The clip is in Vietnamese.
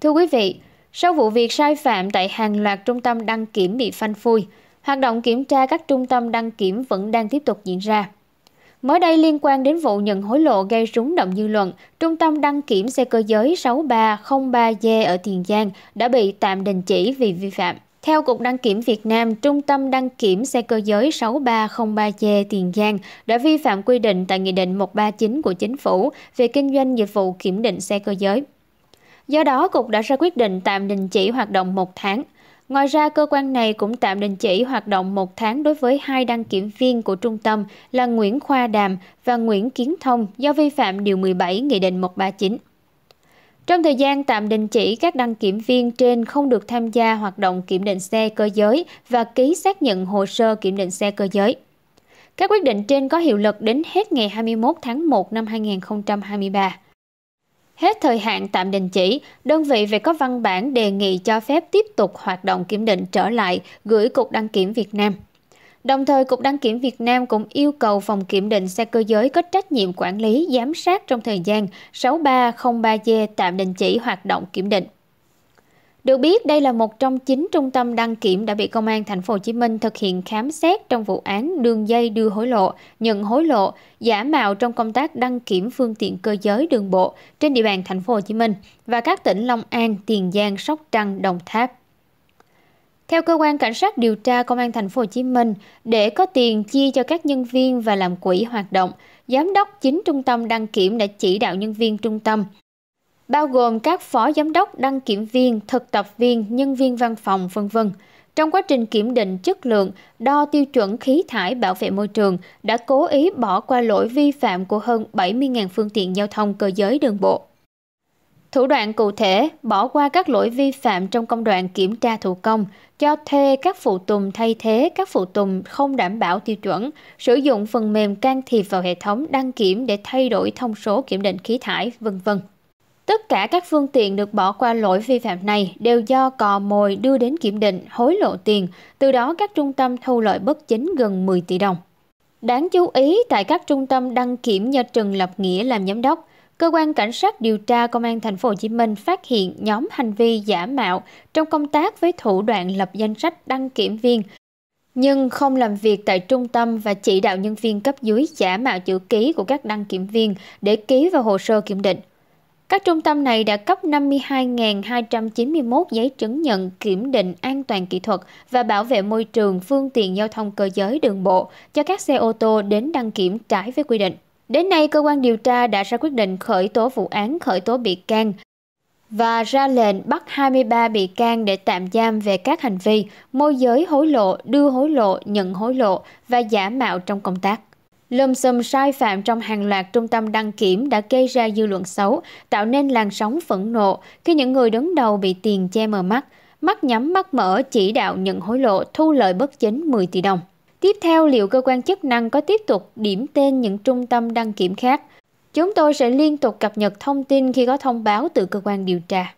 Thưa quý vị, sau vụ việc sai phạm tại hàng loạt trung tâm đăng kiểm bị phanh phui, hoạt động kiểm tra các trung tâm đăng kiểm vẫn đang tiếp tục diễn ra. Mới đây liên quan đến vụ nhận hối lộ gây rúng động dư luận, Trung tâm đăng kiểm xe cơ giới 6303G ở Tiền Giang đã bị tạm đình chỉ vì vi phạm. Theo Cục Đăng kiểm Việt Nam, Trung tâm đăng kiểm xe cơ giới 6303G Tiền Giang đã vi phạm quy định tại Nghị định 139 của Chính phủ về kinh doanh dịch vụ kiểm định xe cơ giới. Do đó, Cục đã ra quyết định tạm đình chỉ hoạt động một tháng. Ngoài ra, cơ quan này cũng tạm đình chỉ hoạt động một tháng đối với hai đăng kiểm viên của trung tâm là Nguyễn Khoa Đàm và Nguyễn Kiến Thông do vi phạm Điều 17 Nghị định 139. Trong thời gian tạm đình chỉ, các đăng kiểm viên trên không được tham gia hoạt động kiểm định xe cơ giới và ký xác nhận hồ sơ kiểm định xe cơ giới. Các quyết định trên có hiệu lực đến hết ngày 21 tháng 1 năm 2023. Hết thời hạn tạm đình chỉ, đơn vị phải có văn bản đề nghị cho phép tiếp tục hoạt động kiểm định trở lại gửi Cục Đăng kiểm Việt Nam. Đồng thời, Cục Đăng kiểm Việt Nam cũng yêu cầu phòng kiểm định xe cơ giới có trách nhiệm quản lý, giám sát trong thời gian 6303G tạm đình chỉ hoạt động kiểm định. Được biết đây là một trong chín trung tâm đăng kiểm đã bị công an thành phố Hồ Chí Minh thực hiện khám xét trong vụ án đường dây đưa hối lộ, nhận hối lộ, giả mạo trong công tác đăng kiểm phương tiện cơ giới đường bộ trên địa bàn thành phố Hồ Chí Minh và các tỉnh Long An, Tiền Giang, Sóc Trăng, Đồng Tháp. Theo cơ quan cảnh sát điều tra công an thành phố Hồ Chí Minh, để có tiền chi cho các nhân viên và làm quỹ hoạt động, giám đốc chính trung tâm đăng kiểm đã chỉ đạo nhân viên trung tâm bao gồm các phó giám đốc, đăng kiểm viên, thực tập viên, nhân viên văn phòng, v v trong quá trình kiểm định chất lượng, đo tiêu chuẩn khí thải bảo vệ môi trường đã cố ý bỏ qua lỗi vi phạm của hơn 70.000 phương tiện giao thông cơ giới đường bộ. Thủ đoạn cụ thể, bỏ qua các lỗi vi phạm trong công đoạn kiểm tra thủ công, cho thuê các phụ tùng thay thế các phụ tùng không đảm bảo tiêu chuẩn, sử dụng phần mềm can thiệp vào hệ thống đăng kiểm để thay đổi thông số kiểm định khí thải, vân vân. Tất cả các phương tiện được bỏ qua lỗi vi phạm này đều do cò mồi đưa đến kiểm định hối lộ tiền, từ đó các trung tâm thu lợi bất chính gần 10 tỷ đồng. Đáng chú ý, tại các trung tâm đăng kiểm do Trần Lập Nghĩa làm giám đốc, cơ quan cảnh sát điều tra công an thành phố Hồ Chí Minh phát hiện nhóm hành vi giả mạo trong công tác với thủ đoạn lập danh sách đăng kiểm viên nhưng không làm việc tại trung tâm và chỉ đạo nhân viên cấp dưới giả mạo chữ ký của các đăng kiểm viên để ký vào hồ sơ kiểm định. Các trung tâm này đã cấp 52.291 giấy chứng nhận kiểm định an toàn kỹ thuật và bảo vệ môi trường phương tiện giao thông cơ giới đường bộ cho các xe ô tô đến đăng kiểm trái với quy định. Đến nay, cơ quan điều tra đã ra quyết định khởi tố vụ án khởi tố bị can và ra lệnh bắt 23 bị can để tạm giam về các hành vi môi giới hối lộ, đưa hối lộ, nhận hối lộ và giả mạo trong công tác. Lùm xùm sai phạm trong hàng loạt trung tâm đăng kiểm đã gây ra dư luận xấu, tạo nên làn sóng phẫn nộ khi những người đứng đầu bị tiền che mờ mắt, mắt nhắm mắt mở chỉ đạo nhận hối lộ thu lợi bất chính 10 tỷ đồng. Tiếp theo, liệu cơ quan chức năng có tiếp tục điểm tên những trung tâm đăng kiểm khác? Chúng tôi sẽ liên tục cập nhật thông tin khi có thông báo từ cơ quan điều tra.